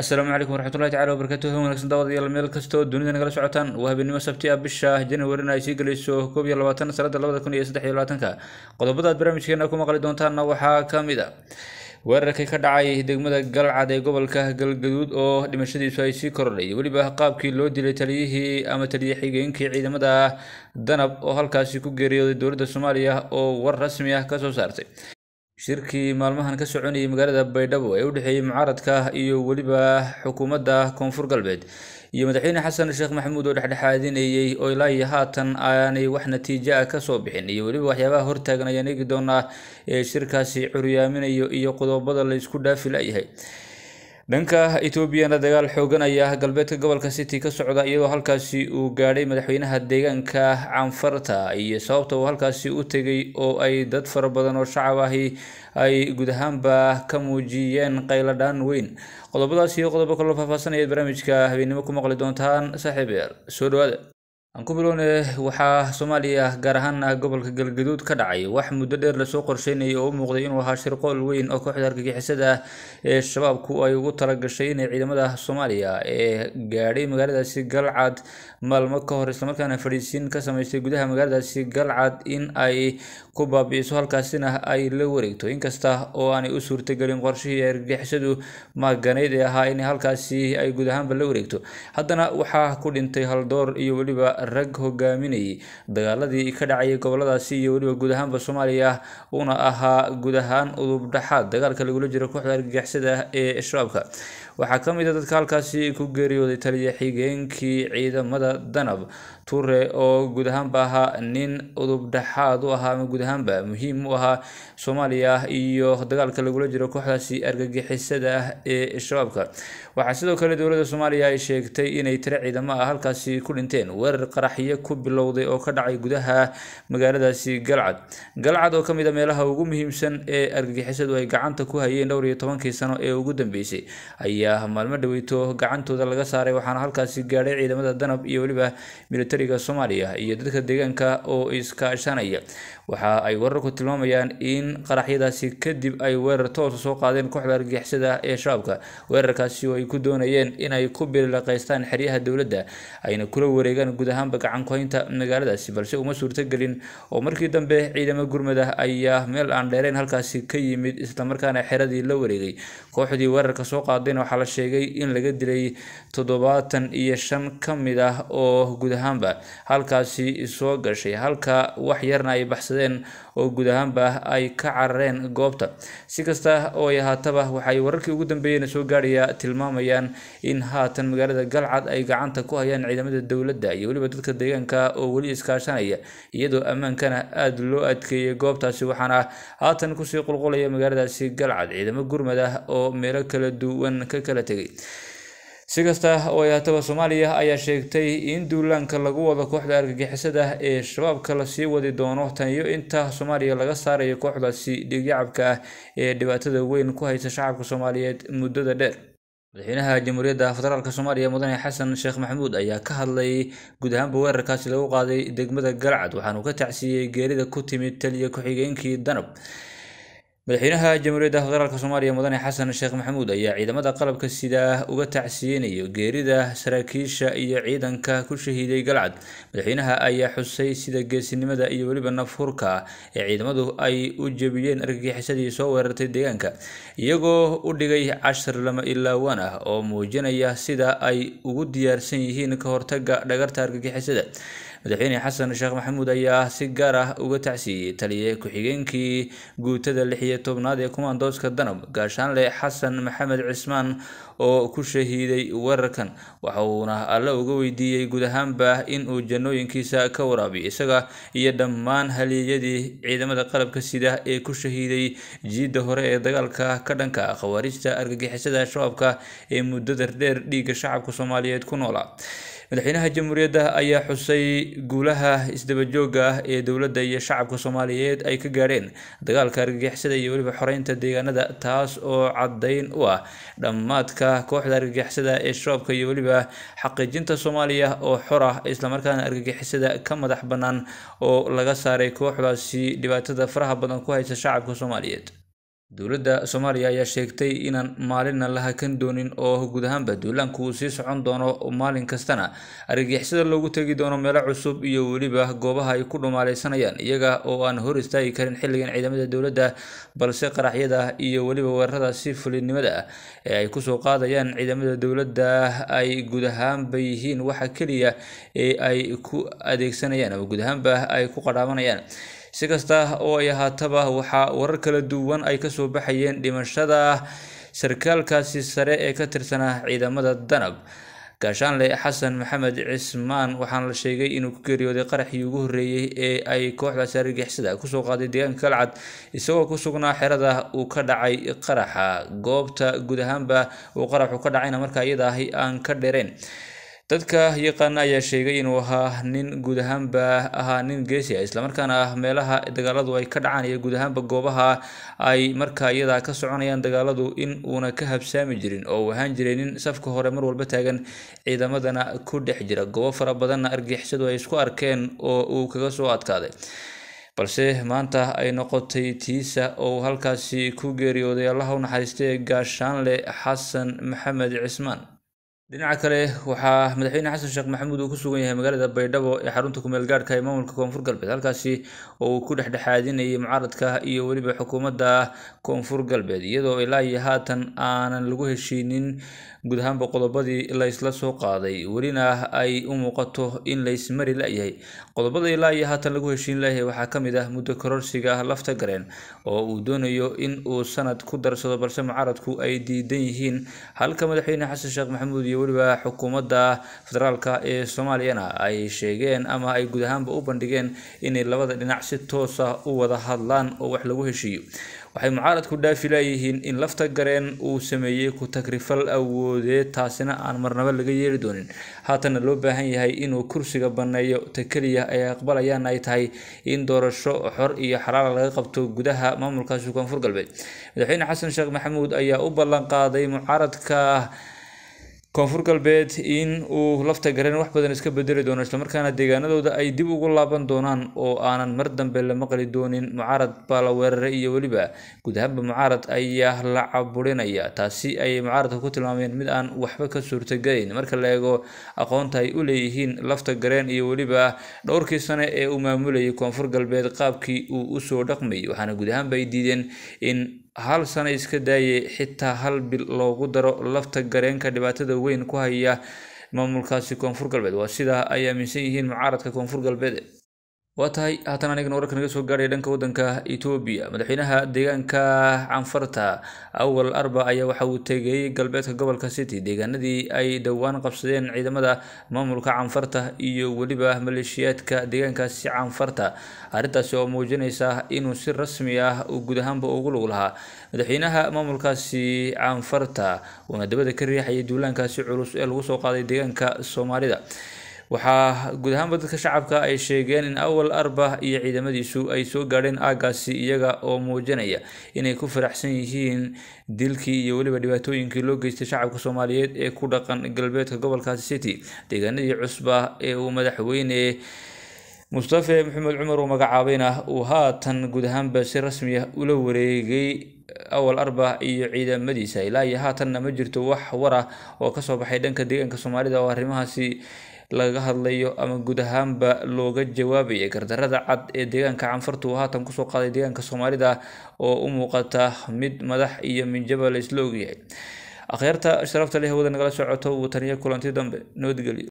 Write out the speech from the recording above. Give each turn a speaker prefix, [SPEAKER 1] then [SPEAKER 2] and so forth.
[SPEAKER 1] asalaamu calaykum waraxmatullahi tacala wabarakaatu han wanagsan daawad meel kastoo dunida nagala socotaan waa habeenimo sabti ah bisha janwarina ay sii gelayso koob iyo labaatan sanada labada kun iyo saddex iyo labaatanka qodobadaad barnaamijkeena ku maqli doontaana waxaa ka mid a ah. weerarkii ka dhacay degmada galcad ee gobolka galgaduud oo dhimashadiisu ay sii kordhay weliba qaabkii loo dilay taliyihii ama taliye xigeenkii ciidamada danab oo halkaasi ku geeriyooday dowladda soomaaliya oo war rasmi ah ka soo saartay shirkii maalmahan ka soconayay magaalada baydhabo ee u dhexeeyey mucaaradka iyo weliba xukuumadda koonfur galbeed iyo madaxweyne xasan sheekh maxamuud oo dhexdhexaadinayay oo ilaa iyo haatan aanay wax natiijo ah kasoo bixin iyo weliba waxyaabaha hortaagan ayaan eegi doonaa ee shirkaasi curyaaminayo iyo qodobada laysku dhaafi layahay dhanka etoobiyana dagaal xoogan ayaa galbeedka gobolka city ka socda iyadoo halkaasi uu gaadhay madaxweynaha deegaanka canfarta iyo sababta uu halkaasi u tegay oo ay dad fara badan oo shacab ahi ay guud ahaanba ka muujiyeen qayladhaan weyn qodobadaas iyo qodobo kaloo faahfaahsanaya barnaamijka habeenimo ku maqli doontaan saaxiibayaal soo dhawaada aan ku bilownay waxaa soomaaliya gaar ahaana gobolka galgaduud ka dhacay wax muddo dheer lasoo qorsheynayay oo u muuqday inuu ahaa shirqool weyn oo kooxda argagixisada ee shabaabku ay ugu talagashay inay ciidamada soomaaliya ee gaadhay magaaladaasi galcad maalmo ka hor islamarkaana fadhiisiin ka samaystay gudaha magaaladaasi galcad in ay ku baabi'iso halkaasina ay la wareegto inkasta oo aanay u suurtagelin qorshihii ay argagixisadu maaganeyd ee ahaa in halkaasi ay guud ahaanba la wareegto haddana waxaa ku dhintay haldoor iyo weliba rag hogaaminayay dagaaladii ka dhacayay goboladaasi iyo e weliba guud ahaanba soomaaliya ah uuna ahaa guud ahaan udub dhexaad dagaalka lagula jira kooxda argagixisada ah ee shabaabka waxaa ka mid a ah dadka halkaasi ku geeriyooday taliya xigeenkii ciidamada danab Toure oo guud ahaanba ahaa nin udub dhexaad u ahaa ama guud ahaanba muhiim u ahaa Soomaaliya iyo dagaalka lagula jiro kooxdaasi argagixisada ah ee shabaabka waxaa sidoo kale dowladda Soomaaliya ay sheegtay inay tiro ciidamo ah halkaasi ku dhinteen weerar qaraxyo ku bilowday oo ka dhacay gudaha magaaladaasi Galcad Galcad oo ka mid ah meelaha ugu muhiimsan ee argagixisadu ay gacanta ku hayeen dhowr iyo tobankii sano ee ugu dambeysay ayaa maalmo dhaweyto gacantooda laga saaray waxaana halkaasi gaadhay ciidamada danab iyo waliba military militariga soomaaliya iyo dadka deegaanka oo iskaashanaya waxa ay wararku tilmaamayaan in qaraxyadaasi kadib ay weerar toosa soo qaadeen kooxda argixisada ee shabaabka weerarkaasi oo ay ku doonayeen inay ku bililaqaystaan xeryaha dowladda ayna kula wareegaan guud ahaanba gacankuhaynta magaaladaasi balse uma suurtagelin oo markii dambe ciidamo gurmad ayaa meel aan dheereyn halkaasi ka yimid islamarkaana xeradii la wareegay kooxdii weerarka soo qaadeen waxaa la sheegay in laga dilay toddobaatan iyo shan ka mid ah oo guud ahaanba ahaanba halkaasi soo gashay halka wax yarna ay baxsadeen oo guud ahaanba ay ka carareen goobta si kasta oo ay haataba waxay wararkii ugu dambeeyeyna soo gaaraya tilmaamayaan in haatan magaalada galcad ay gacanta ku hayaan ciidamada dowladda iyo weliba dadka deegaanka oo weli iskaashanaya iyadoo ammaankana aada loo adkeeyay goobtaasi waxaana haatan kusii qulqulaya magaaladaasi galcad ciidamo gurmad ah oo meelo kala duwan ka kala tegay si kasta oo ay aataba soomaaliya ayaa sheegtay in duulaanka lagu wado kooxda argagixisada ee shabaabka la sii wadi doono tan iyo inta soomaaliya laga saarayo kooxdaasi dhigyacabka ah ee dhibaatada weyn ku haysa shacabka soomaaliyeed muddada dheer madaxweynaha jamhuuriyadda federaalk soomaaliya mudane xasan sheekh maxamuud ayaa ka hadlay guud ahaanba weerarkaasi lagu qaaday degmada galcad waxaanuu ka tacsiiyey geerida ku timid taliya ku-xigeenkii danab madaxweynaha jamhuuriyadda federaalk soomaaliya mudane xasan sheekh maxamuud ayaa ciidamada qalabka sidaa uga tacsiyeynayo geerida saraakiisha iyo ciidanka ku shahiiday galcad madaxweynaha ayaa xusay sida geesinimada iyo weliba nafhurka ee ciidamadu ay u jebiyeen argagixisadii soo weerartay deegaanka iyagoo u dhigay cashar lama ilaawan ah oo muujinaya sida ay ugu diyaarsan yihiin ka hortagga dhagarta argagixisada madaxweyne xasan sheekh maxamuud ayaa si gaar ah uga tacsiiyey taliyay ku-xigeenkii guutada lix iyo tobnaad ee kumaandooska danab gaashaanle xasan maxamed cismaan oo ku shahiiday wararkan waxa uuna alle uga weydiiyey guud ahaanba in uu janooyinkiisa ka waraabiyo isaga iyo dhammaan haliiyadii ciidamada qalabka sida ee ku shahiiday jiidda hore ee dagaalka ka dhanka khawaarijta argagixisada shabaabka ee muddada dheer dhiigga shacabka soomaaliyeed ku noolaa madaxweynaha jamhuuriyadda ayaa xusay guulaha isdabajooga ah ee dowladda iyo shacabka soomaaliyeed ay ka gaadheen dagaalka argagixisada iyo weliba xoreynta deegaanada taas oo cadayn u ah dhammaadka kooxda argagixisada ee shabaabka iyo weliba xaqiijinta soomaaliya oo xor ah islamarkaana argagixisada ka madax bannaan oo laga saaray kooxdaasi dhibaatada faraha badan ku haysa shacabka soomaaliyeed dowladda soomaaliya ayaa sheegtay inaan maalinna la hakan doonin oo guud ahaanba duulaanku uu sii socon doono maalin kastana argagixisada loogu tegi doono meelo cusub iyo weliba goobaha ay ku dhumaalaysanayaan iyaga oo aan hor istaagi karin xilligan ciidamada dowladda balse qaraxyada iyo weliba weerarada si fulinimada ah ee ay kusoo qaadayaan ciidamada dowladda ay guud ahaanba yihiin waxa keliya ee ay ku adeegsanayaan ama guud ahaanba ay ku qadhaabanayaan si kasta oo ay ahaataba waxaa warar kala duwan ay kasoo baxayeen dhimashada sarkaalkaasi sare ee ka tirsanaa ciidamada danab gaashaanle xasan maxamed cismaan waxaana la sheegay inuu ku geeriyooday qaraxii ugu horreeyey ee ay kooxdaasi argixisada kusoo qaaday deegaanka kalcad isagoo ku sugnaa xerada uu ka dhacay qaraxa goobta guud ahaanba uu qaraxu ka dhacayna markaa iyada ahi aan ka dhereen dadka yaqaana ayaa sheegay inuu ahaa nin guud ahaanba ahaa nin geesi a islamarkaana ah meelaha dagaaladu ay ka dhacaan iyo guud ahaanba goobaha ay marka iyadaa ka soconayaan dagaaladu in uuna ka habsaami jirin oo uu ahaan jiray nin safka hore mar walba taagan ciidamadana ku dhex jira goobo fara badanna argixisadu ay isku arkeen oo uu kaga soo adkaaday balse maanta ay noqotay tiisa oo halkaasi ku geeriyooday allaha u naxariistay gaashaanle xasan maxamed cismaan dhinaca kale waxaa madaxweyne xasan sheekh maxamuud uu ku sugan yahay magaalada baydhabo ee xarunta kumeelgaarhka ah ee maamulka koonfur galbeed halkaasi oo uu ku dhexdhexaadinayay mucaaradka iyo weliba xukuumadda koonfur galbeed iyadoo ilaa iyo haatan aanan lagu heshiinin guud ahaanba qodobadii laysla soo qaaday welina ay u muuqato in laysmari layahay qodobada ilaa iyo haatan lagu heshiin layahay waxaa ka mid ah muddo kororsiga lafta gareen oo uu doonayo in uu sanad ku darsado balse mucaaradku ay diidan yihiin halka madaxweyne xasan sheekh maxamuud iyo weliba xukuumadda federaalka ee soomaaliyana ay sheegeen ama ay guud ahaanba u bandhigeen inay labada dhinac si toosa ah u wada hadlaan oo wax lagu heshiiyo waxay mucaaradku dhaafi laayihiin in lafta gareen uu sameeyey ku takrifal awoodeed taasina aan marnabo laga yeeli doonin haatana loo baahan yahay inuu kursiga baneeyo keliya ay aqbalayaan ay tahay in doorasho xor iyo xalaala laga qabto gudaha maamulkaasi koonfur galbeed madaxweyne xasan sheekh maxamuud ayaa u ballan qaaday mucaaradka koonfur galbeed in uu lafta gareen wax badan iska bedeli doono islamarkaana deegaanadooda ay dib ugu laaban doonaan oo aanan mar dambe la maqli doonin mucaarad baa la weeraray iyo weliba guud ahaanba mucaarad ayaa la caburinaya taasi ayay mucaaradka ku tilmaameen mid aan waxba ka suurtagelayn marka la eego aqoonta ay u leeyihiin lafta gareen iyo weliba dhowrkii sane ee uu maamulayay koonfur galbeed qaabkii uu usoo dhaqmay waxaana guud ay diideen in hal sano iska daayay xitaa hal bil loogu daro lafta gareenka dhibaatada weyn ku haya maamulkaasi koonfur galbeed waa sidaa ay aaminsan yihiin mucaaradka koonfur galbeed waa tahay haatan anigana wararka naga soo gaadhaya dhanka waddanka etoobiya madaxweynaha deegaanka canfarta awal arba ayaa waxa uu tegay galbeedka gobolka city deegaanadii ay dhowaan qabsadeen ciidamada maamulka canfarta iyo weliba maleeshiyaadka deegaankaasi canfarta arrintaasi oo muujinaysa inuu si rasmi ah guud ahaanba ugu lug lahaa madaxweynaha maamulkaasi canfarta wuuna dabada ka riixayay duulaankaasi culus ee lagu soo qaaday deegaanka soomaalida waxaa guud ahaanba dadka shacabka ay sheegeen in awal arba iyo ciidamadiisu ay soo gaadheen aagaasi iyaga oo muujinaya inay ku faraxsan yihiin dilkii iyo weliba dhibaatooyinkii loo geystay shacabka soomaaliyeed ee ku dhaqan galbeedka gobolkaasi city deegaanadii cusba ee uu madaxweyne mustafe maxamed cumar uu magacaabayna uu haatan guud ahaanba si rasmi ah ula wareegay awal arba iyo ciidamadiisa ilaa iyo haatanna ma jirto wax war ah oo kasoo baxay dhanka deegaanka soomaalida oo arrimahaasi laga hadlayo ama guud ahaanba looga jawaabaya gardarada cad ee deegaanka canfartu uu haatan kusoo qaaday deegaanka soomaalida oo u muuqata mid madax iyo minjaba la isla ogyahay akhyaarta sharafta leh hawada nagala socoto wataniya kulanti dambe nabadgelyo